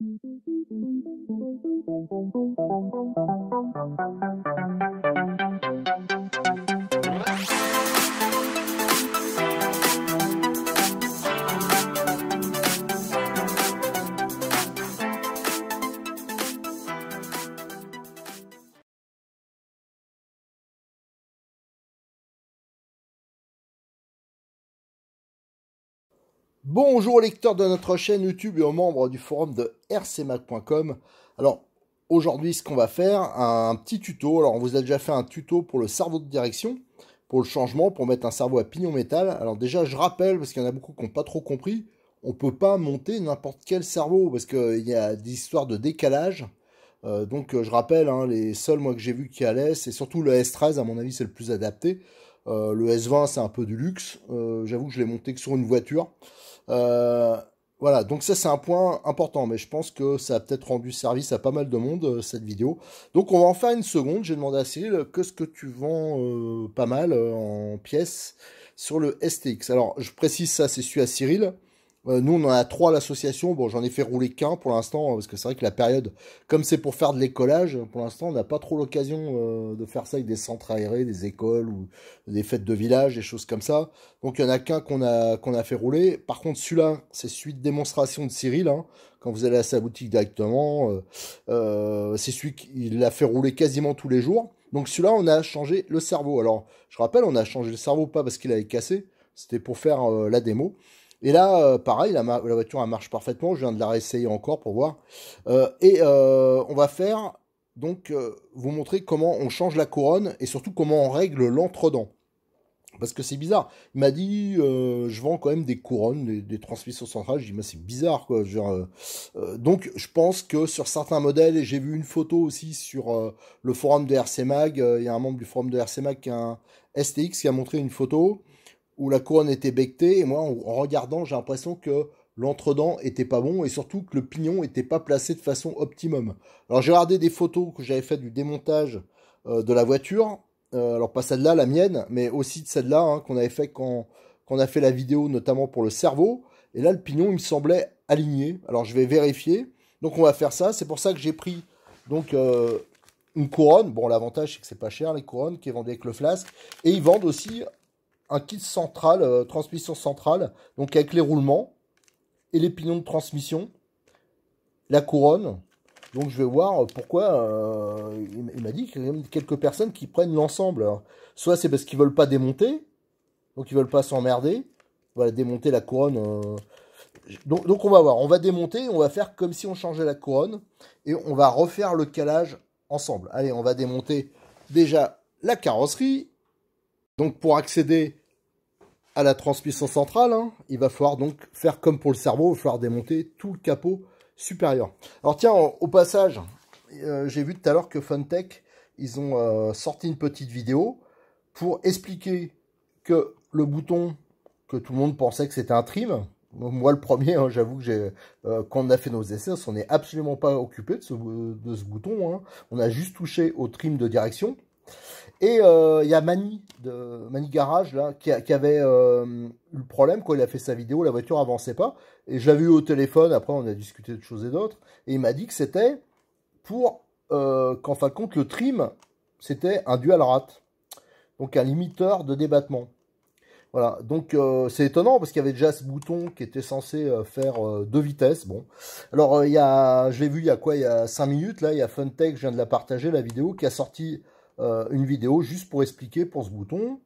Thank you. Bonjour aux lecteurs de notre chaîne YouTube et aux membres du forum de rcmac.com. Alors aujourd'hui ce qu'on va faire, un petit tuto. Alors on vous a déjà fait un tuto pour le cerveau de direction, pour le changement, pour mettre un cerveau à pignon métal. Alors déjà je rappelle, parce qu'il y en a beaucoup qui n'ont pas trop compris, on ne peut pas monter n'importe quel cerveau parce qu'il y a des histoires de décalage. Euh, donc euh, je rappelle, hein, les seuls moi que j'ai vu qui allaient, c'est surtout le S13 à mon avis c'est le plus adapté. Euh, le S20 c'est un peu du luxe, j'avoue que je l'ai monté que sur une voiture. Euh, voilà, donc ça c'est un point important, mais je pense que ça a peut-être rendu service à pas mal de monde euh, cette vidéo. Donc on va en faire une seconde. J'ai demandé à Cyril euh, qu'est-ce que tu vends pas mal en pièces sur le STX. Alors je précise ça, c'est celui à Cyril. Euh, nous, on en a trois à l'association. Bon, j'en ai fait rouler qu'un pour l'instant, hein, parce que c'est vrai que la période, comme c'est pour faire de l'écolage, pour l'instant, on n'a pas trop l'occasion euh, de faire ça avec des centres aérés, des écoles ou des fêtes de village, des choses comme ça. Donc, il n'y en a qu'un qu'on a, a fait rouler. Par contre, celui-là, c'est celui de démonstration de Cyril. Hein. quand vous allez à sa boutique directement, euh, c'est celui qu'il a fait rouler quasiment tous les jours. Donc, celui-là, on a changé le cerveau. Alors, je rappelle, on a changé le cerveau pas parce qu'il avait cassé, c'était pour faire la démo. Et là, euh, pareil, la, voiture marche parfaitement. Je viens de la réessayer encore pour voir. Euh, et euh, on va faire donc vous montrer comment on change la couronne et surtout comment on règle l'entredent. Parce que c'est bizarre. Il m'a dit, je vends quand même des couronnes, des, transmissions centrales. Je dis, mais c'est bizarre, quoi. donc, je pense que sur certains modèles, et j'ai vu une photo aussi sur le forum de RC Mag, il y a un membre du forum de RC qui a un STX qui a montré une photo où la couronne était bectée. Et moi, en, regardant, j'ai l'impression que l'entredent était pas bon et surtout que le pignon était pas placé de façon optimum. Alors j'ai regardé des photos que j'avais fait du démontage euh, de la voiture. Euh, alors pas celle-là, la mienne, mais aussi de celle-là hein, qu'on avait fait quand, on a fait la vidéo, notamment pour le cerveau. Et là, le pignon, il me semblait aligné. Alors je vais vérifier. Donc on va faire ça. C'est pour ça que j'ai pris donc euh, une couronne. Bon, l'avantage c'est que c'est pas cher les couronnes qui est avec le flasque. Et ils vendent aussi un kit central, euh, transmission centrale, donc avec les roulements et les pignons de transmission, la couronne. Donc je vais voir pourquoi euh, il m'a dit qu'il y a quelques personnes qui prennent l'ensemble. Soit c'est parce qu'ils veulent pas démonter, donc ils veulent pas s'emmerder. Voilà, démonter la couronne. Euh, donc, on va voir, on va démonter, on va faire comme si on changeait la couronne et on va refaire le calage ensemble. Allez, on va démonter déjà la carrosserie. Donc pour accéder à la transmission centrale, hein, il va falloir donc faire comme pour le cerveau, va falloir démonter tout le capot supérieur. Alors tiens, au passage, euh, j'ai vu tout à l'heure que Funtech, ils ont euh, sorti une petite vidéo pour expliquer que le bouton que tout le monde pensait que c'était un trim, moi le premier, hein, j'avoue que j'ai euh, quand on a fait nos essais, on n'est absolument pas occupé de ce, de ce bouton. Hein. On a juste touché au trim de direction. Et euh, il y a Mani de Mani Garage là qui, avait euh, eu le problème quand Il a fait sa vidéo, la voiture avançait pas. Et je l'avais eu au téléphone. Après, on a discuté de choses et d'autres. Et il m'a dit que c'était pour euh, qu'en fin de compte le trim c'était un dual rate, donc un limiteur de débattement. Voilà, donc c'est étonnant parce qu'il y avait déjà ce bouton qui était censé faire deux vitesses. Bon, alors il y a, je l'ai vu il y a quoi Il y a 5 minutes là, il y a Funtech, je viens de la partager la vidéo qui a sorti euh, une vidéo juste pour expliquer pour ce bouton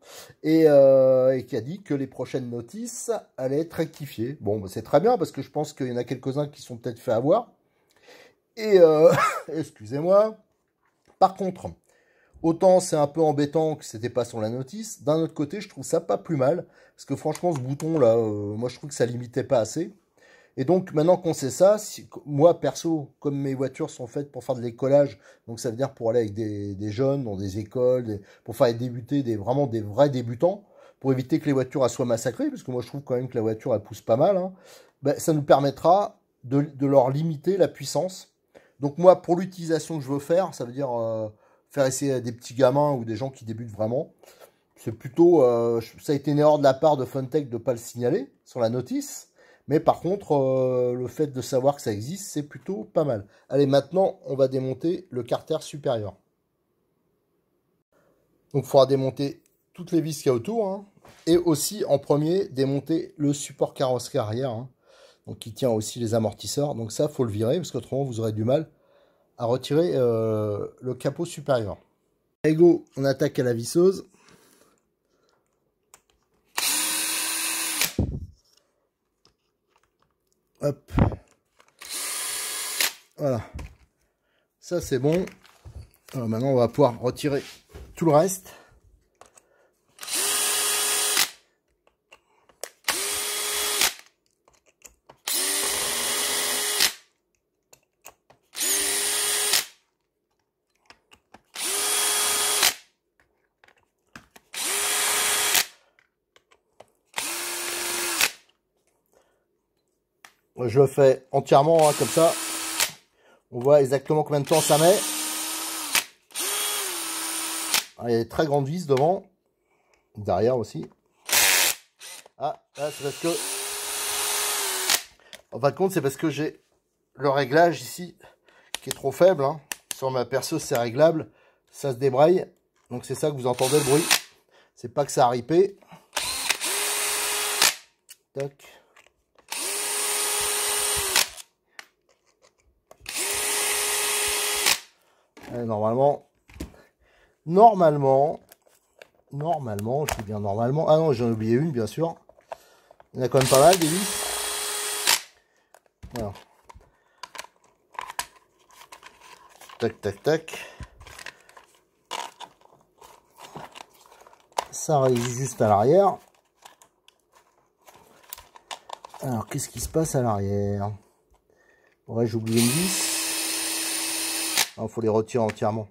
euh, et, qui a dit que les prochaines notices allaient être rectifiées. Bon, bah, c'est très bien parce que je pense qu'il y en a quelques-uns qui sont peut-être fait avoir. Et euh, excusez-moi. Par contre, Autant c'est un peu embêtant que c'était pas sur la notice, d'un autre côté je trouve ça pas plus mal, parce que franchement ce bouton là, moi je trouve que ça limitait pas assez. Et donc maintenant qu'on sait ça, moi perso, comme mes voitures sont faites pour faire de l'écolage, donc ça veut dire pour aller avec des, jeunes dans des écoles, pour faire débuter des, vraiment des vrais débutants, pour éviter que les voitures soient massacrées, parce que moi je trouve quand même que la voiture elle pousse pas mal, hein, ben, ça nous permettra de, leur limiter la puissance. Donc moi pour l'utilisation que je veux faire, ça veut dire euh, faire essayer à des petits gamins ou des gens qui débutent vraiment, c'est plutôt, euh, ça a été une de la part de Funtech de ne pas le signaler sur la notice. Mais par contre, euh, le fait de savoir que ça existe, c'est plutôt pas mal. Allez, maintenant, on va démonter le carter supérieur. Donc, il faudra démonter toutes les vis qu'il y a autour. Hein, et aussi, en premier, démonter le support carrosserie arrière. Hein, donc, qui tient aussi les amortisseurs. Donc ça, faut le virer, parce qu'autrement, vous aurez du mal à retirer euh, le capot supérieur. Allez go, on attaque à la visseuse. Voilà. Ça, c'est bon. maintenant, on va pouvoir retirer tout le reste. je le fais entièrement hein, comme ça. On voit exactement combien de temps ça met. Ah, il y a des très grandes vis devant. Derrière aussi. Ah, c'est parce que... En fin de compte, c'est parce que j'ai le réglage ici qui est trop faible. Hein. Sur ma perceuse, c'est réglable. Ça se débraille. Donc c'est ça que vous entendez le bruit. C'est pas que ça a ripé. Tac. Euh, normalement, normalement, normalement, je suis bien normalement. Ah non, j'en ai oublié une, bien sûr. Il y en a quand même pas mal, des vis. Tac, tac, tac. Ça résiste juste à l'arrière. Alors, qu'est-ce qui se passe à l'arrière Ouais, j'ai oublié une vis. Il ah, faut les retirer entièrement.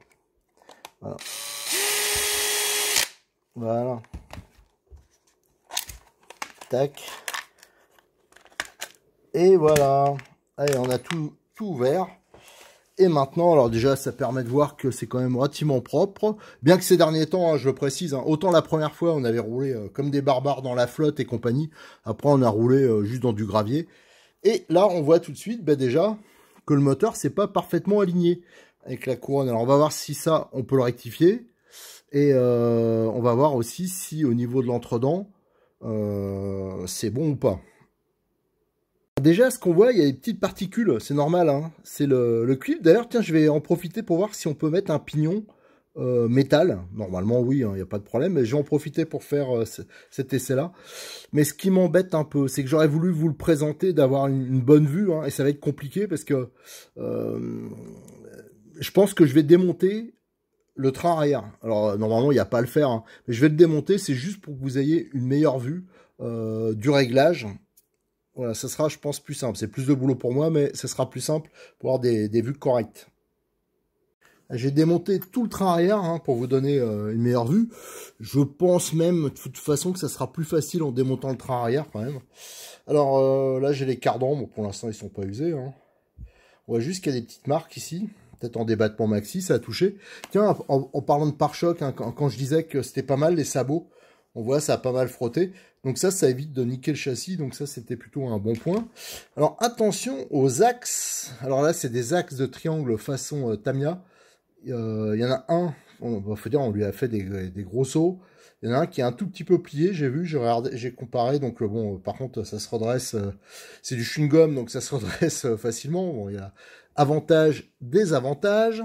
Voilà. Tac. Et voilà. Allez, on a tout, tout ouvert. Et maintenant, alors déjà, ça permet de voir que c'est quand même relativement propre. Bien que ces derniers temps, hein, je je précise, hein, autant la première fois, on avait roulé euh, comme des barbares dans la flotte et compagnie. Après, on a roulé euh, juste dans du gravier. Et là, on voit tout de suite, bah, déjà, que le moteur, c'est pas parfaitement aligné avec la couronne. Alors on va voir si ça, on peut le rectifier. Et euh, on va voir aussi si au niveau de l'entredent, euh, c'est bon ou pas. Déjà, ce qu'on voit, il y a des petites particules, c'est normal. Hein. C'est le, cuivre. D'ailleurs, tiens, je vais en profiter pour voir si on peut mettre un pignon euh, métal. Normalement, oui, hein, il n'y a pas de problème, mais j'en en profiter pour faire cet essai-là. Mais ce qui m'embête un peu, c'est que j'aurais voulu vous le présenter, d'avoir une, bonne vue, hein, et ça va être compliqué parce que je pense que je vais démonter le train arrière. Alors euh, normalement il n'y a pas à le faire, hein. mais je vais le démonter, c'est juste pour que vous ayez une meilleure vue euh, du réglage. Voilà, ça sera je pense plus simple. C'est plus de boulot pour moi, mais ça sera plus simple pour avoir des, vues correctes. J'ai démonté tout le train arrière hein, pour vous donner euh, une meilleure vue. Je pense même de toute façon que ça sera plus facile en démontant le train arrière quand même. Alors là j'ai les cardans, pour l'instant ils sont pas usés. Hein. On voit juste qu'il y a des petites marques ici peut-être en débattement maxi, ça a touché. Tiens, en, parlant de pare chocs hein, quand, je disais que c'était pas mal les sabots, on voit ça a pas mal frotté. Donc ça, ça évite de niquer le châssis, donc ça c'était plutôt un bon point. Alors attention aux axes. Alors là, c'est des axes de triangle façon euh, Tamia. Euh, il y en a un, on faut dire, on lui a fait des, gros sauts. Il y en a un qui est un tout petit peu plié, j'ai vu, j'ai regardé, j'ai comparé, donc euh, bon, par contre, ça se redresse, c'est du chewing-gum, donc ça se redresse facilement. Bon, il y a, avantages, désavantages.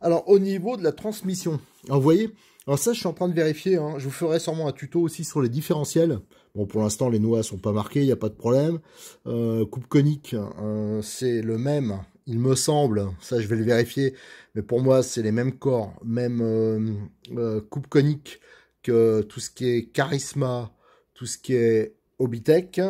Alors au niveau de la transmission, alors, hein, vous voyez, ça je suis en train de vérifier, hein. je vous ferai sûrement un tuto aussi sur les différentiels. Bon pour l'instant les noix sont pas marquées, il n'y a pas de problème. Euh, coupe conique, hein, c'est le même, il me semble, ça je vais le vérifier, mais pour moi c'est les mêmes corps, même euh, euh, coupe conique que tout ce qui est charisma, tout ce qui est Obitech.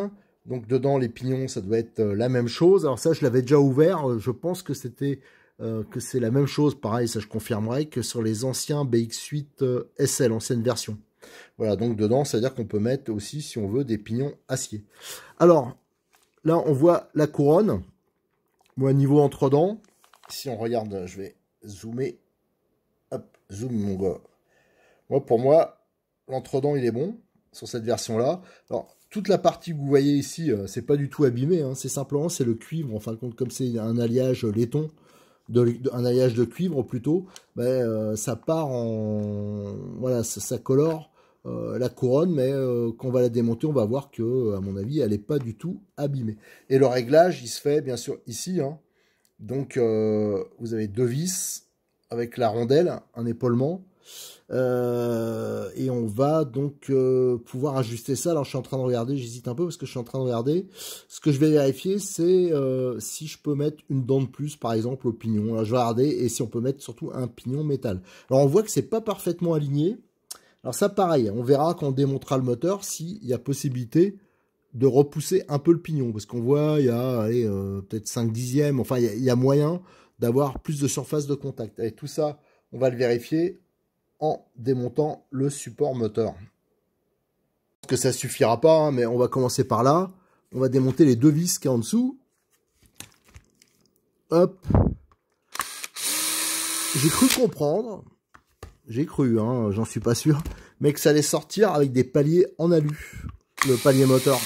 Donc dedans, les pignons, ça doit être euh, la même chose. Alors ça, je l'avais déjà ouvert. Euh, je pense que c'était euh, que c'est la même chose. Pareil, ça je confirmerai que sur les anciens BX8 SL, ancienne version. Voilà, donc dedans, c'est-à-dire qu'on peut mettre aussi, si on veut, des pignons acier. Alors, là, on voit la couronne. Moi, niveau entre-dents, si on regarde, je vais zoomer. Hop, zoom, mon gars. Moi, pour moi, l'entre-dent, il est bon sur cette version-là. Alors, toute la partie que vous voyez ici, euh, c'est pas du tout abîmé, hein. c'est simplement c'est le cuivre, en fin de compte, comme c'est un alliage euh, laiton, de, un alliage de cuivre plutôt, ben, euh, ça part en... Voilà, ça, colore la couronne, mais quand on va la démonter, on va voir que, à mon avis, elle n'est pas du tout abîmée. Et le réglage, il se fait bien sûr ici. Hein. Donc, vous avez deux vis avec la rondelle, un épaulement, euh, et on va donc euh, pouvoir ajuster ça. Alors je suis en train de regarder, j'hésite un peu parce que je suis en train de regarder. Ce que je vais vérifier, c'est euh, si je peux mettre une dent de plus, par exemple, au pignon. je vais regarder et si on peut mettre surtout un pignon métal. Alors on voit que c'est pas parfaitement aligné. Alors ça pareil, on verra quand on démontrera le moteur s'il y a possibilité de repousser un peu le pignon. Parce qu'on voit, il y a peut-être 5 dixièmes, enfin il y a moyen d'avoir plus de surface de contact. Et tout ça, on va le vérifier en démontant le support moteur. Je que ça suffira pas, hein, mais on va commencer par là. On va démonter les deux vis qui en dessous. Hop. J'ai cru comprendre, j'ai cru, hein, j'en suis pas sûr, mais que ça allait sortir avec des paliers en alu, le palier moteur.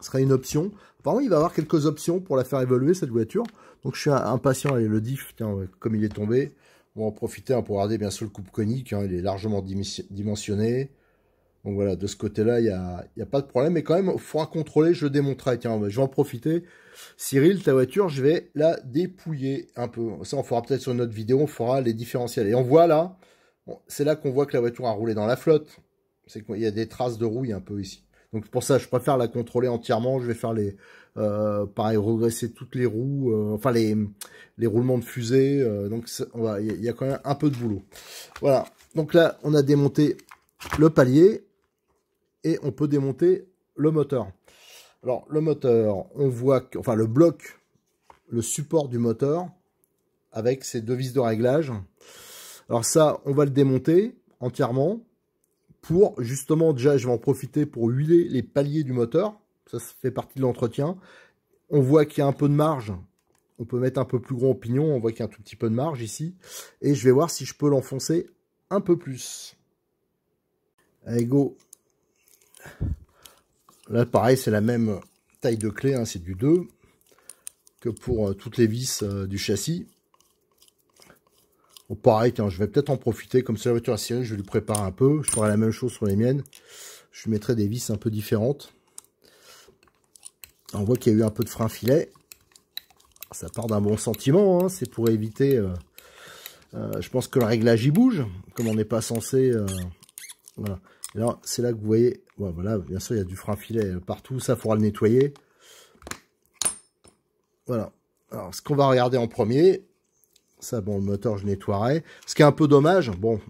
Ce serait une option. Apparemment, il va y avoir quelques options pour la faire évoluer, cette voiture. Donc, je suis impatient. Allez, le diff, tiens, comme il est tombé, on va en profiter pour regarder bien sûr le coupe conique, hein, il est largement dimensionné. Donc voilà, de ce côté-là, il n'y a, a, pas de problème. Mais quand même, il faudra contrôler, je le démontrerai. Tiens, je vais en profiter. Cyril, ta voiture, je vais la dépouiller un peu. Ça, on fera peut-être sur une autre vidéo, on fera les différentiels. Et on voit là, c'est là qu'on voit que la voiture a roulé dans la flotte. C'est qu'il y a des traces de rouille un peu ici. Donc pour ça, je préfère la contrôler entièrement. Je vais faire les, euh, pareil, regresser toutes les roues, euh, enfin les, roulements de fusée. Euh, donc il y, a quand même un peu de boulot. Voilà. Donc là, on a démonté le palier et on peut démonter le moteur. Alors le moteur, on voit que, enfin le bloc, le support du moteur avec ses deux vis de réglage. Alors ça, on va le démonter entièrement pour justement déjà, je vais en profiter pour huiler les paliers du moteur ça fait partie de l'entretien. On voit qu'il y a un peu de marge. On peut mettre un peu plus gros au pignon. On voit qu'il y a un tout petit peu de marge ici. Et je vais voir si je peux l'enfoncer un peu plus. Allez, go. Là, pareil, c'est la même taille de clé. Hein, c'est du 2 que pour euh, toutes les vis euh, du châssis. pareil, je vais peut-être en profiter. Comme c'est la voiture à sirène, je vais lui préparer un peu. Je ferai la même chose sur les miennes. Je lui mettrai des vis un peu différentes. On voit qu'il y a eu un peu de frein filet. Ça part d'un bon sentiment, hein. c'est pour éviter... Euh, euh, je pense que le réglage y bouge, comme on n'est pas censé... Euh, voilà. c'est là que vous voyez... voilà, bien sûr, il y a du frein filet partout, ça, il faudra le nettoyer. Voilà. Alors, ce qu'on va regarder en premier, ça, bon, le moteur, je nettoierai. Ce qui est un peu dommage, bon,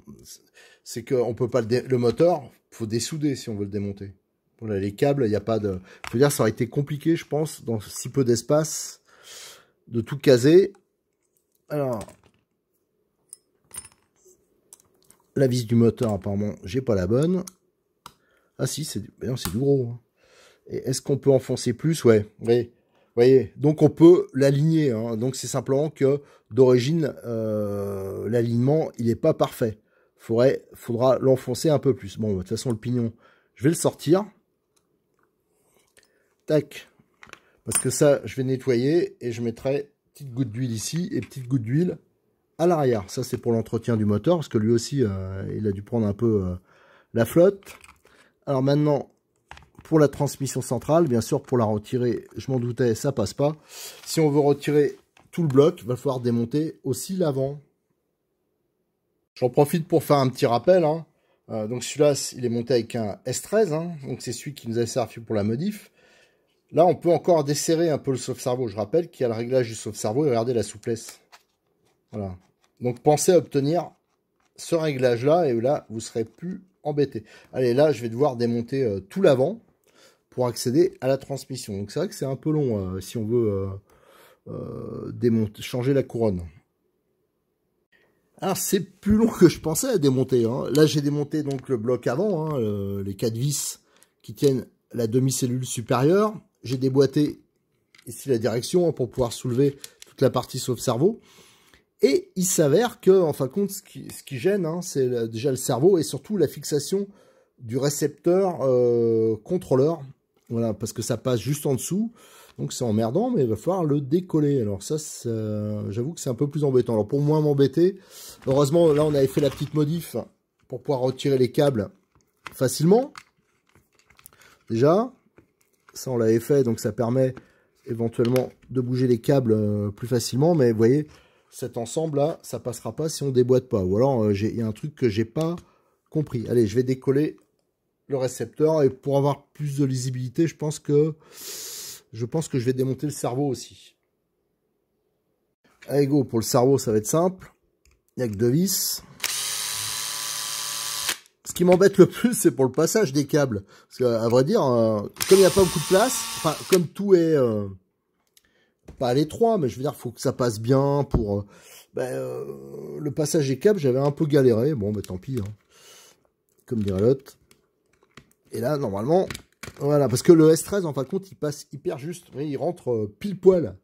c'est qu'on ne peut pas le, le moteur, faut dessouder si on veut le démonter les câbles, il n'y a pas de... Je veux dire, ça aurait été compliqué, je pense, dans si peu d'espace, de tout caser. Alors... La vis du moteur, apparemment, j'ai pas la bonne. Ah si, c'est du... gros. Hein. Et est-ce qu'on peut enfoncer plus Ouais, oui. voyez, donc on peut l'aligner. Hein. Donc c'est simplement que d'origine, euh, l'alignement, il n'est pas parfait. Faudrait, faudra l'enfoncer un peu plus. Bon, de toute façon, le pignon, je vais le sortir. Tac. Parce que ça, je vais nettoyer et je mettrai petite goutte d'huile ici et petite goutte d'huile à l'arrière. Ça, c'est pour l'entretien du moteur, parce que lui aussi, euh, il a dû prendre un peu euh, la flotte. Alors maintenant, pour la transmission centrale, bien sûr, pour la retirer, je m'en doutais, ça passe pas. Si on veut retirer tout le bloc, il va falloir démonter aussi l'avant. J'en profite pour faire un petit rappel. Hein. Euh, donc celui-là, il est monté avec un S13, hein. donc c'est celui qui nous a servi pour la modif. Là, on peut encore desserrer un peu le sauve-cerveau. Je rappelle qu'il y a le réglage du sauve-cerveau et regardez la souplesse. Voilà. Donc, pensez à obtenir ce réglage-là et là, vous serez plus embêté. Allez, là, je vais devoir démonter euh, tout l'avant pour accéder à la transmission. Donc, c'est vrai que c'est un peu long euh, si on veut euh, démonter, changer la couronne. Alors ah, c'est plus long que je pensais à démonter. Hein. Là j'ai démonté donc le bloc avant, hein, les quatre vis qui tiennent la demi-cellule supérieure j'ai déboîté ici la direction hein, pour pouvoir soulever toute la partie sauf cerveau. Et il s'avère que, fin de compte, ce qui, gêne, hein, c'est déjà le cerveau et surtout la fixation du récepteur euh, contrôleur. Voilà, parce que ça passe juste en dessous. Donc c'est emmerdant, mais il va falloir le décoller. Alors ça, j'avoue que c'est un peu plus embêtant. Alors pour moins m'embêter, heureusement, là, on avait fait la petite modif pour pouvoir retirer les câbles facilement. Déjà, ça, on l'avait fait, donc ça permet éventuellement de bouger les câbles euh, plus facilement. Mais vous voyez, cet ensemble-là, ça passera pas si on déboîte pas. Ou alors, euh, il y a un truc que j'ai pas compris. Allez, je vais décoller le récepteur. Et pour avoir plus de lisibilité, je pense que je, pense que je vais démonter le cerveau aussi. Allez, go, pour le cerveau, ça va être simple. Il n'y a que deux vis qui m'embête le plus, c'est pour le passage des câbles. Parce qu'à vrai dire, euh, comme il n'y a pas beaucoup de place, enfin, comme tout est euh, pas à l'étroit, mais je veux dire, faut que ça passe bien pour. Euh, ben, le passage des câbles, j'avais un peu galéré. Bon, mais ben, tant pis. Hein. Comme dirait l'autre. Et là, normalement, voilà, parce que le S13, en fin de compte, il passe hyper juste. mais il rentre pile poil.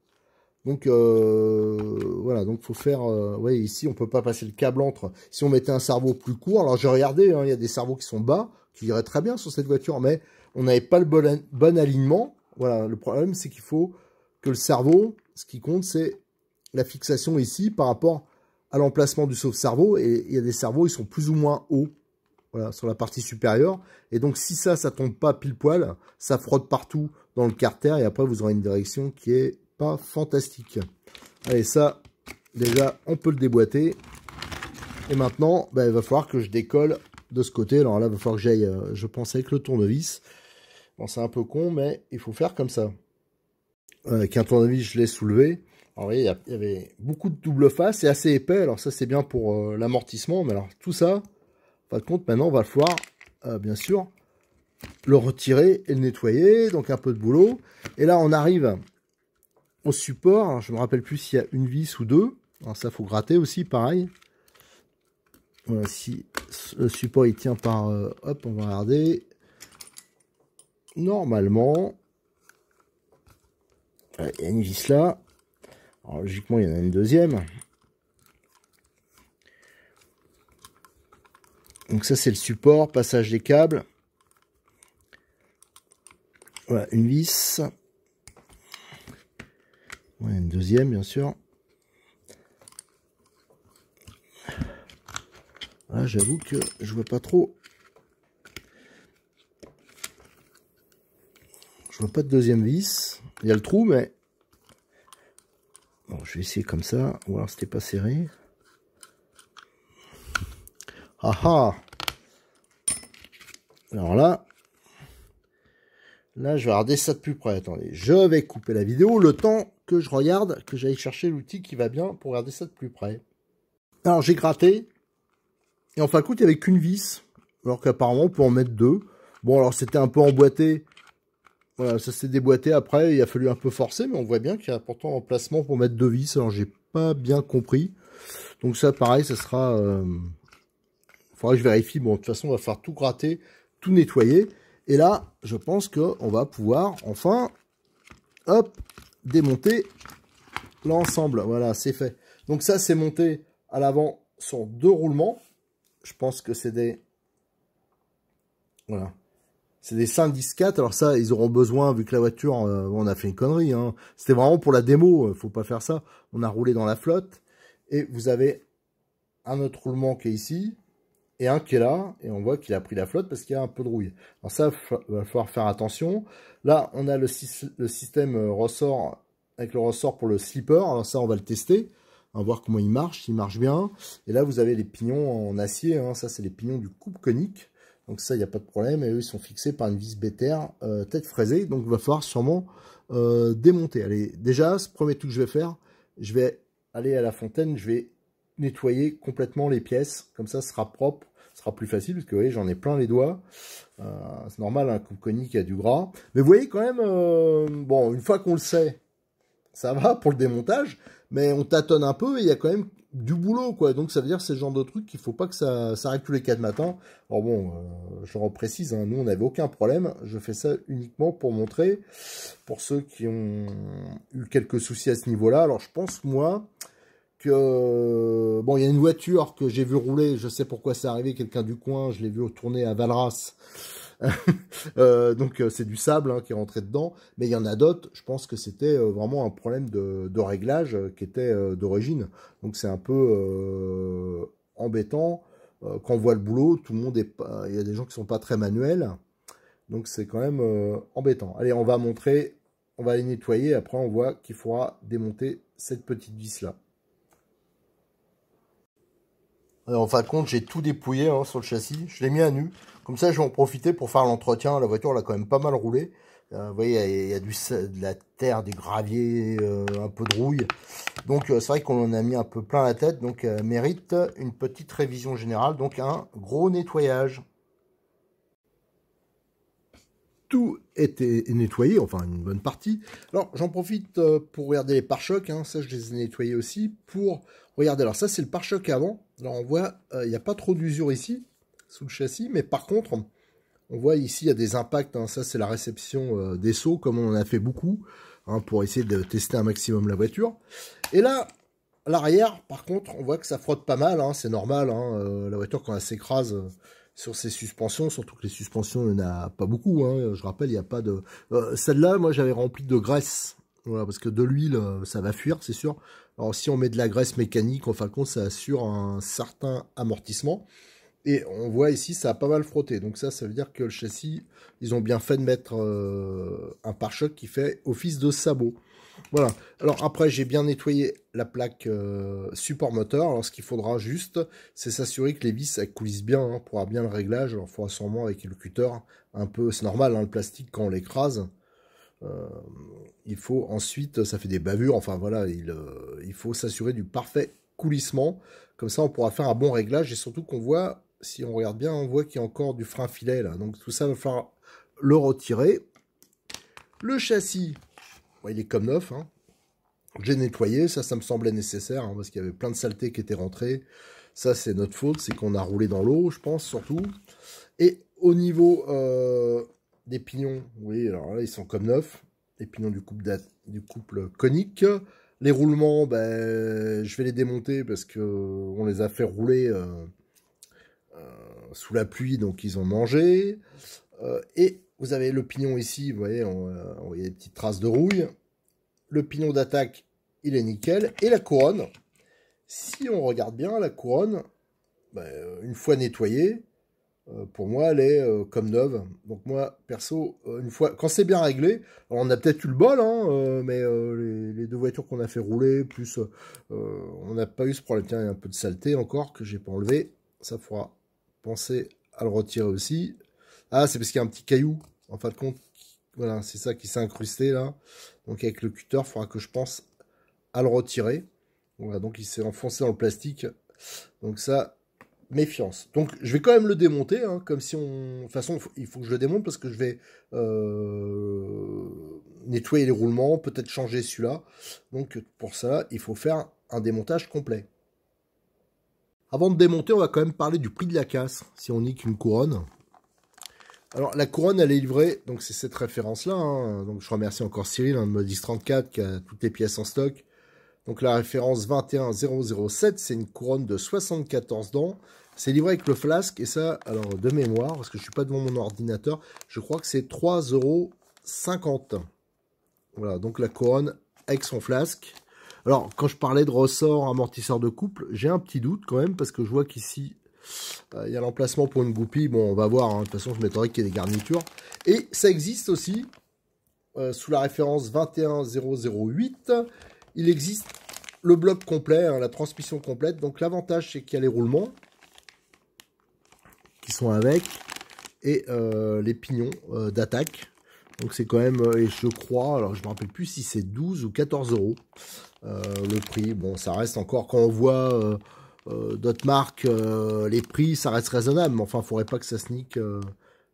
Donc euh, voilà, donc faut faire. Vous euh, ouais, ici on peut pas passer le câble entre. Si on mettait un cerveau plus court, alors j'ai regardé, hein, il y a des cerveaux qui sont bas, qui iraient très bien sur cette voiture, mais on n'avait pas le bon, alignement. Voilà, le problème c'est qu'il faut que le cerveau, ce qui compte c'est la fixation ici par rapport à l'emplacement du sauve-cerveau. Et il y a des cerveaux, ils sont plus ou moins hauts, voilà, sur la partie supérieure. Et donc si ça, ça tombe pas pile poil, ça frotte partout dans le carter et après vous aurez une direction qui est pas fantastique. Allez, ça, déjà, on peut le déboîter. Et maintenant, ben, il va falloir que je décolle de ce côté. Alors là, il va falloir que j'aille, euh, je pense, avec le tournevis. Bon, c'est un peu con, mais il faut faire comme ça. Euh, avec un tournevis, je l'ai soulevé. Alors, vous voyez, il y avait beaucoup de double face et assez épais. Alors, ça, c'est bien pour euh, l'amortissement. Mais alors, tout ça, pas de compte, maintenant, on va falloir, bien sûr, le retirer et le nettoyer. Donc, un peu de boulot. Et là, on arrive au support. je me rappelle plus s'il y a une vis ou deux. ça, faut gratter aussi, pareil. Voilà, si le support il tient par. Euh, hop, on va regarder. Normalement, il y a une vis là. logiquement, il y en a une deuxième. Donc, ça, c'est le support, passage des câbles. Voilà, une vis une deuxième, bien sûr. Là, ah, j'avoue que je vois pas trop. Je vois pas de deuxième vis. Il y a le trou, mais... Bon, je vais essayer comme ça, ou si c'était pas serré. Ah ah Alors là, là je vais regarder ça de plus près. Attendez, je vais couper la vidéo le temps que je regarde, que j'aille chercher l'outil qui va bien pour regarder ça de plus près. Alors j'ai gratté, et enfin, fin de il n'y avait qu'une vis, alors qu'apparemment on peut en mettre deux. Bon, alors c'était un peu emboîté, voilà, ça s'est déboîté après, il a fallu un peu forcer, mais on voit bien qu'il y a pourtant un emplacement pour mettre deux vis, alors j'ai pas bien compris. Donc ça, pareil, ça sera... Il euh, Faudra que je vérifie, bon, de toute façon, on va faire tout gratter, tout nettoyer, et là, je pense qu'on va pouvoir, enfin, hop, démonter l'ensemble. Voilà, c'est fait. Donc ça, c'est monté à l'avant sur deux roulements. Je pense que c'est des... Voilà. C'est des 5 10 4. Alors ça, ils auront besoin, vu que la voiture, euh, on a fait une connerie. Hein. C'était vraiment pour la démo, euh, faut pas faire ça. On a roulé dans la flotte. Et vous avez un autre roulement qui est ici et un qui est là, et on voit qu'il a pris la flotte parce qu'il y a un peu de rouille. Alors ça, il va falloir faire attention. Là, on a le, système euh, ressort, avec le ressort pour le slipper, alors ça, on va le tester, on va voir comment il marche, s'il marche bien. Et là, vous avez les pignons en acier, hein. ça, c'est les pignons du coupe conique, donc ça, il n'y a pas de problème, et eux, ils sont fixés par une vis BTR euh, tête fraisée, donc il va falloir sûrement euh, démonter. Allez, déjà, ce premier tout que je vais faire, je vais aller à la fontaine, je vais nettoyer complètement les pièces. Comme ça, sera propre, sera plus facile, parce que vous voyez, j'en ai plein les doigts. Euh, c'est normal, un hein, coup conique a du gras. Mais vous voyez quand même, euh, bon, une fois qu'on le sait, ça va pour le démontage, mais on tâtonne un peu et il y a quand même du boulot, quoi. Donc ça veut dire c'est le genre de truc qu'il faut pas que ça s'arrête tous les 4 matins. Alors bon, euh, je reprécise, hein, nous on n'avait aucun problème. Je fais ça uniquement pour montrer, pour ceux qui ont eu quelques soucis à ce niveau-là. Alors je pense, moi, euh, bon, il y a une voiture que j'ai vu rouler, je sais pourquoi c'est arrivé, quelqu'un du coin, je l'ai vu tourner à Valras. Euh, donc euh, c'est du sable hein, qui est rentré dedans, mais il y en a d'autres. Je pense que c'était vraiment un problème de, réglage qui était d'origine. Donc c'est un peu embêtant quand on voit le boulot. Tout le monde est, pas... il y a des gens qui sont pas très manuels, donc c'est quand même embêtant. Allez, on va montrer, on va les nettoyer. Après, on voit qu'il faudra démonter cette petite vis là. Euh, en fin de compte, j'ai tout dépouillé hein, sur le châssis. Je l'ai mis à nu. Comme ça, je vais en profiter pour faire l'entretien. La voiture, elle a quand même pas mal roulé. Euh, vous voyez, il y, a, du, de la terre, des graviers, euh, un peu de rouille. Donc, c'est vrai qu'on en a mis un peu plein la tête. Donc, mérite une petite révision générale. Donc, un gros nettoyage tout était nettoyé, enfin une bonne partie. Alors j'en profite euh, pour regarder les pare-chocs, hein. ça je les ai nettoyés aussi, pour regarder. Alors ça c'est le pare-choc avant, alors on voit, euh, il n'y a pas trop d'usure ici, sous le châssis, mais par contre, on voit ici il y a des impacts, hein. ça c'est la réception euh, des sauts comme on en a fait beaucoup, hein, pour essayer de tester un maximum la voiture. Et là, l'arrière, par contre, on voit que ça frotte pas mal, c'est normal, la voiture quand elle s'écrase sur ces suspensions, surtout que les suspensions, il n'y en a pas beaucoup. Hein. Je rappelle, il n'y a pas de... Euh, celle-là, moi, j'avais rempli de graisse. Voilà, parce que de l'huile, euh, ça va fuir, c'est sûr. Alors, si on met de la graisse mécanique, en fin de compte, ça assure un certain amortissement. Et on voit ici, ça a pas mal frotté. Donc ça, ça veut dire que le châssis, ils ont bien fait de mettre euh, un pare-choc qui fait office de sabot. Voilà. Alors après, j'ai bien nettoyé la plaque euh, support moteur. Alors ce qu'il faudra juste, c'est s'assurer que les vis coulissent bien hein. pour avoir bien le réglage. Alors il faudra sûrement avec le cutter un peu, c'est normal, hein, le plastique quand on l'écrase. Euh, il faut ensuite, ça fait des bavures, enfin voilà, euh, il, faut s'assurer du parfait coulissement. Comme ça, on pourra faire un bon réglage et surtout qu'on voit, si on regarde bien, on voit qu'il y a encore du frein filet là. Donc tout ça, va falloir le retirer. Le châssis, il est comme neuf. Hein. J'ai nettoyé, ça, ça me semblait nécessaire, hein, parce qu'il y avait plein de saletés qui étaient rentrées. Ça, c'est notre faute, c'est qu'on a roulé dans l'eau, je pense, surtout. Et au niveau euh, des pignons, oui, alors là, ils sont comme neufs. Les pignons du couple, conique. Les roulements, ben, je vais les démonter parce qu'on euh, les a fait rouler euh, sous la pluie, donc ils ont mangé. et vous avez le pignon ici, vous voyez, on, euh, y a des petites traces de rouille. Le pignon d'attaque, il est nickel. Et la couronne, si on regarde bien, la couronne, ben, euh, une fois nettoyée, euh, pour moi, elle est comme neuve. Donc moi, perso, une fois, quand c'est bien réglé, on a peut-être eu le bol, hein, mais les, deux voitures qu'on a fait rouler, plus on n'a pas eu ce problème. Tiens, il y a un peu de saleté encore que j'ai pas enlevé. Ça fera penser à le retirer aussi. Ah, c'est parce qu'il y a un petit caillou, en fin de compte. Voilà, c'est ça qui s'est incrusté là. Donc avec le cutter, il faudra que je pense à le retirer. Voilà, donc il s'est enfoncé dans le plastique. Donc ça, méfiance. Donc je vais quand même le démonter, hein, comme si on... De toute façon, il faut que je le démonte parce que je vais euh, nettoyer les roulements, peut-être changer celui-là. Donc pour ça, il faut faire un démontage complet. Avant de démonter, on va quand même parler du prix de la casse, si on nique une couronne. Alors, la couronne, elle est livrée, donc c'est cette référence-là. Hein. Donc, je remercie encore Cyril, un hein, de Modis 34, qui a toutes les pièces en stock. Donc, la référence 21007, c'est une couronne de 74 dents. C'est livré avec le flasque, et ça, alors, de mémoire, parce que je suis pas devant mon ordinateur, je crois que c'est 3,50€. Voilà, donc la couronne avec son flasque. Alors, quand je parlais de ressort amortisseur de couple, j'ai un petit doute quand même, parce que je vois qu'ici, euh, il y a l'emplacement pour une goupille. Bon, on va voir. Hein. De toute façon, je m'étonnerai qu'il y ait des garnitures. Et ça existe aussi euh, sous la référence 21008. Il existe le bloc complet, hein, la transmission complète. Donc l'avantage, c'est qu'il y a les roulements qui sont avec et euh, les pignons d'attaque. Donc c'est quand même, et je crois, alors je me rappelle plus si c'est 12 ou 14 euros le prix. Bon, ça reste encore quand on voit euh, d'autres marques, euh, les prix, ça reste raisonnable, mais enfin, faudrait pas que ça nique euh,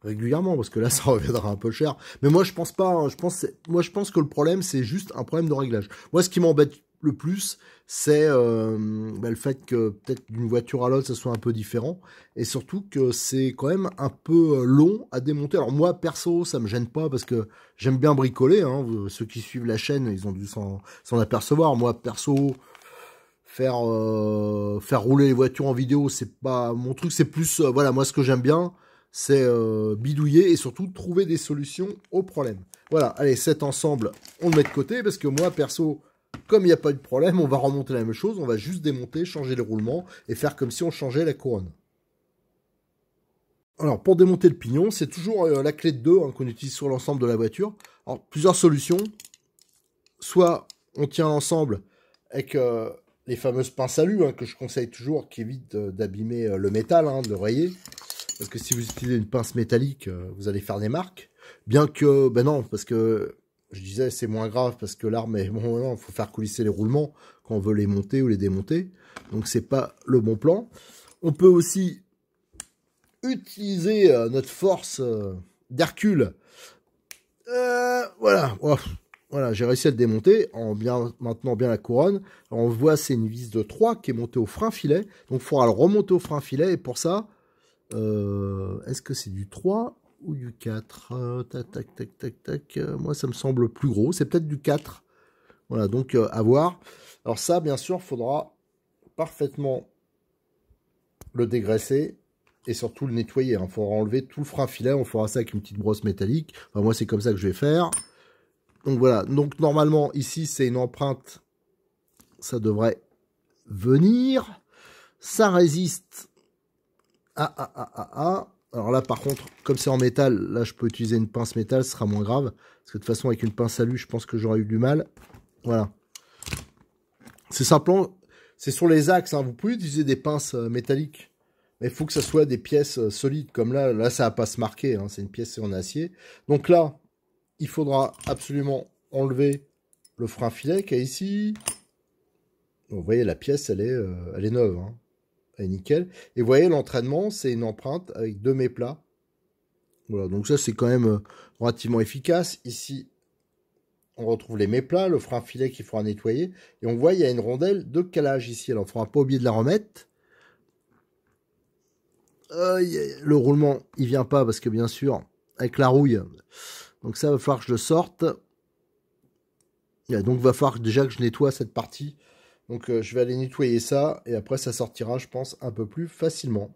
régulièrement parce que là ça reviendra un peu cher. Mais moi je pense pas, hein, je pense moi je pense que le problème c'est juste un problème de réglage. Moi ce qui m'embête le plus c'est euh, bah, le fait que peut-être d'une voiture à l'autre ça soit un peu différent et surtout que c'est quand même un peu long à démonter. Alors moi perso ça me gêne pas parce que j'aime bien bricoler hein. ceux qui suivent la chaîne, ils ont dû s'en apercevoir. Moi perso faire euh, faire rouler les voitures en vidéo, c'est pas mon truc, c'est plus euh, voilà, moi ce que j'aime bien, c'est euh, bidouiller et surtout trouver des solutions aux problèmes. Voilà, allez, cet ensemble, on le met de côté parce que moi perso, comme il n'y a pas de problème, on va remonter la même chose, on va juste démonter, changer les roulements et faire comme si on changeait la couronne. Alors pour démonter le pignon, c'est toujours la clé de 2 hein, qu'on utilise sur l'ensemble de la voiture. Alors plusieurs solutions. Soit on tient l'ensemble avec les fameuses pinces à hein, que je conseille toujours, qui évitent euh, d'abîmer euh, le métal, hein, de rayer. Parce que si vous utilisez une pince métallique, euh, vous allez faire des marques. Bien que, ben non, parce que je disais c'est moins grave parce que l'arme est bon, non, faut faire coulisser les roulements quand on veut les monter ou les démonter. Donc c'est pas le bon plan. On peut aussi utiliser notre force d'Hercule. voilà, voilà, j'ai réussi à le démonter en bien maintenant bien la couronne. on voit c'est une vis de 3 qui est montée au frein filet. Donc il faudra le remonter au frein filet. Et pour ça, euh, est-ce que c'est du 3 ou du 4 euh, Tac, tac, tac, tac, tac. Euh, moi, ça me semble plus gros. C'est peut-être du 4. Voilà, donc à voir. Alors ça, bien sûr, faudra parfaitement le dégraisser et surtout le nettoyer. Il hein. faudra enlever tout le frein filet. On fera ça avec une petite brosse métallique. moi, c'est comme ça que je vais faire donc voilà, donc normalement ici c'est une empreinte, ça devrait venir, ça résiste à, ah, ah, ah, ah, alors là par contre, comme c'est en métal, là je peux utiliser une pince métal, ce sera moins grave, parce que de toute façon avec une pince à lui je pense que j'aurais eu du mal, voilà. C'est simplement, c'est sur les axes, vous pouvez utiliser des pinces métalliques, mais il faut que ça soit des pièces solides, comme là, là ça va pas se marquer, c'est une pièce en acier, donc là, il faudra absolument enlever le frein filet qui est ici. vous voyez, la pièce, elle est, euh, est neuve. Hein. Elle est nickel. Et vous voyez, l'entraînement, c'est une empreinte avec deux méplats. Voilà, donc ça, c'est quand même euh, relativement efficace. Ici, on retrouve les méplats, le frein filet qu'il faudra nettoyer. Et on voit, il y a une rondelle de calage ici. Alors, il ne faudra pas oublier de la remettre. le roulement, il vient pas parce que, bien sûr, avec la rouille, donc ça, va falloir que je le sorte. Donc donc, va falloir déjà que je nettoie cette partie. Donc, euh, je vais aller nettoyer ça. Et après, ça sortira, je pense, un peu plus facilement.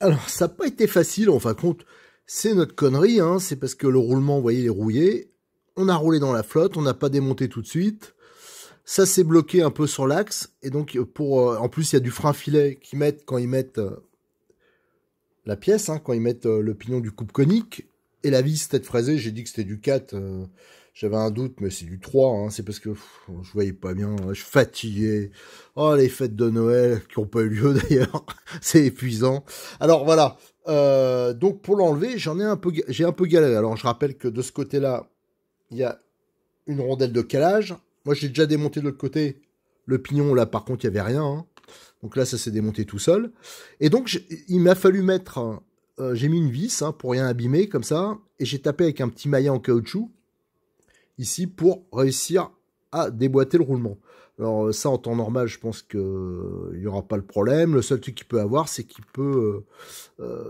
Alors, ça n'a pas été facile, en fin de compte. C'est notre connerie, hein. c'est parce que le roulement, vous voyez, il est rouillé. On a roulé dans la flotte, on n'a pas démonté tout de suite. Ça s'est bloqué un peu sur l'axe. Et donc, pour, euh, en plus, il y a du frein filet qu'ils mettent quand ils mettent euh, la pièce, hein, quand ils mettent le pignon du coupe conique et la vis tête fraisée, j'ai dit que c'était du 4. Euh, j'avais un doute, mais c'est du 3. Hein. c'est parce que je voyais pas bien. Hein. Je fatigué. Oh, les fêtes de Noël qui ont pas eu lieu d'ailleurs. c'est épuisant. Alors voilà. Euh, donc pour l'enlever, j'en ai un peu, j'ai un peu galéré. Alors je rappelle que de ce côté-là, il y a une rondelle de calage. Moi, j'ai déjà démonté de l'autre côté le pignon. Là, par contre, il y avait rien. Hein. Donc là, ça s'est démonté tout seul. Et donc, il m'a fallu mettre euh, j'ai mis une vis hein, pour rien abîmer comme ça, et j'ai tapé avec un petit maillet en caoutchouc ici pour réussir à déboîter le roulement. Alors euh, ça en temps normal, je pense qu'il n'y euh, aura pas le problème. Le seul truc qu'il peut avoir, c'est qu'il peut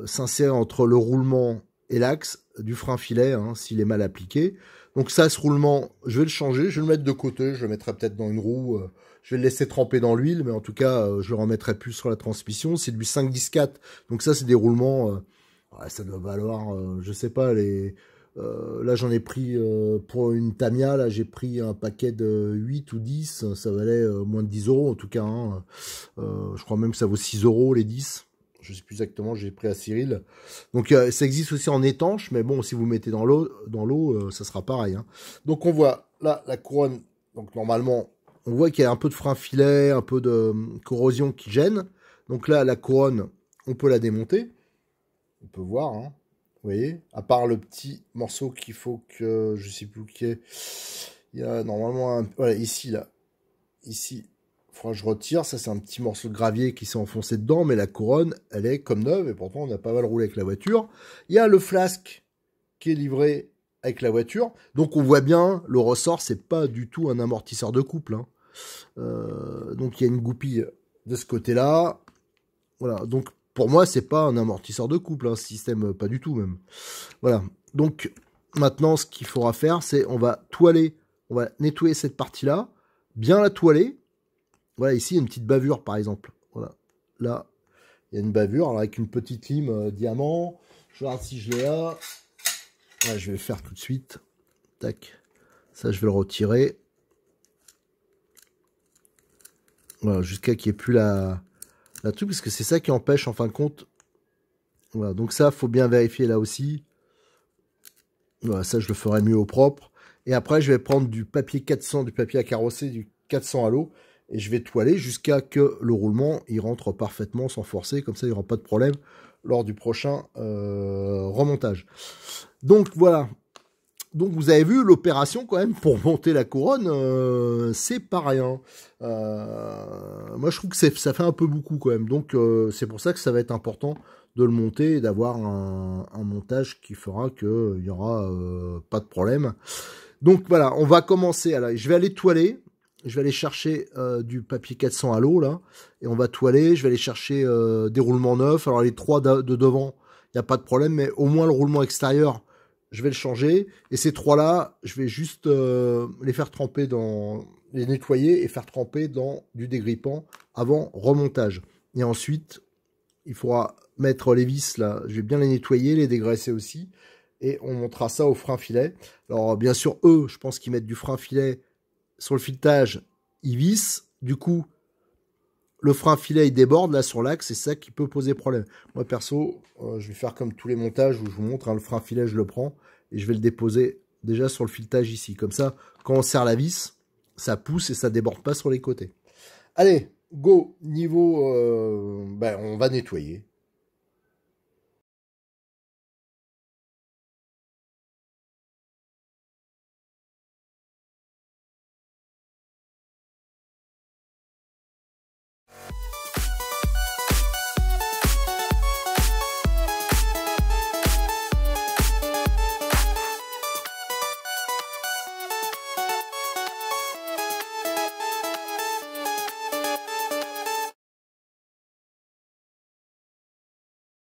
s'insérer entre le roulement et l'axe du frein filet hein, s'il est mal appliqué. Donc ça, ce roulement, je vais le changer, je vais le mettre de côté, je le mettrai peut-être dans une roue. Je vais le laisser tremper dans l'huile, mais en tout cas, euh, je le remettrai plus sur la transmission. C'est du 5-10-4. Donc ça, c'est des roulements. Euh, ça doit valoir, euh, je sais pas, les. là, j'en ai pris pour une Tamia. Là, j'ai pris un paquet de 8 ou 10. Ça valait moins de 10 euros en tout cas. Hein. je crois même que ça vaut 6 euros les 10. Je sais plus exactement. J'ai pris à Cyril. Donc, ça existe aussi en étanche, mais bon, si vous mettez dans l'eau, dans l'eau, ça sera pareil. Hein. Donc, on voit là la couronne. Donc, normalement, on voit qu'il y a un peu de frein filet, un peu de hum, corrosion qui gêne. Donc là, la couronne, on peut la démonter. On peut voir, hein. vous voyez, à part le petit morceau qu'il faut que je sais plus qui est. Il y a normalement un... Voilà, ici, là. Ici, il faudra je retire. Ça, c'est un petit morceau de gravier qui s'est enfoncé dedans, mais la couronne, elle est comme neuve, et pourtant, on a pas mal roulé avec la voiture. Il y a le flasque qui est livré avec la voiture. Donc on voit bien, le ressort, c'est pas du tout un amortisseur de couple. Hein. Euh, donc il y a une goupille de ce côté-là. Voilà, donc pour moi, c'est pas un amortisseur de couple, un hein, système euh, pas du tout même. Voilà, donc maintenant, ce qu'il faudra faire, c'est on va toiler, on va nettoyer cette partie-là, bien la toiler. Voilà, ici, une petite bavure, par exemple. Voilà, là, il y a une bavure avec une petite lime euh, diamant. Je voir si je l'ai là je vais le faire tout de suite. Tac. Ça, je vais le retirer. Voilà, jusqu'à qu'il n'y ait plus la, la truc, parce que c'est ça qui empêche en fin de compte. Voilà, donc ça, faut bien vérifier là aussi. Voilà, ça, je le ferai mieux au propre. Et après, je vais prendre du papier 400, du papier à carrosser, du 400 à l'eau, et je vais toiler jusqu'à que le roulement, il rentre parfaitement sans forcer, comme ça, il n'y aura pas de problème lors du prochain euh, remontage. Donc voilà. Donc vous avez vu l'opération quand même pour monter la couronne, euh, c'est pas rien. Euh, moi je trouve que ça fait un peu beaucoup quand même. Donc euh, c'est pour ça que ça va être important de le monter et d'avoir un, montage qui fera qu'il n'y aura pas de problème. Donc voilà, on va commencer. Alors, je vais aller toiler. Je vais aller chercher du papier 400 à l'eau là et on va toiler. Je vais aller chercher des roulements neufs. Alors les trois de devant, il n'y a pas de problème, mais au moins le roulement extérieur je vais le changer. Et ces trois-là, je vais juste euh, les faire tremper dans, les nettoyer et faire tremper dans du dégrippant avant remontage. Et ensuite, il faudra mettre les vis là. Je vais bien les nettoyer, les dégraisser aussi. Et on montrera ça au frein filet. Alors, bien sûr, eux, je pense qu'ils mettent du frein filet sur le filetage. Ils vissent. Du coup, le frein filet il déborde là sur l'axe, c'est ça qui peut poser problème. Moi perso, euh, je vais faire comme tous les montages où je vous montre, hein, le frein filet je le prends et je vais le déposer déjà sur le filetage ici. Comme ça, quand on serre la vis, ça pousse et ça déborde pas sur les côtés. Allez, go, niveau, euh, ben, on va nettoyer.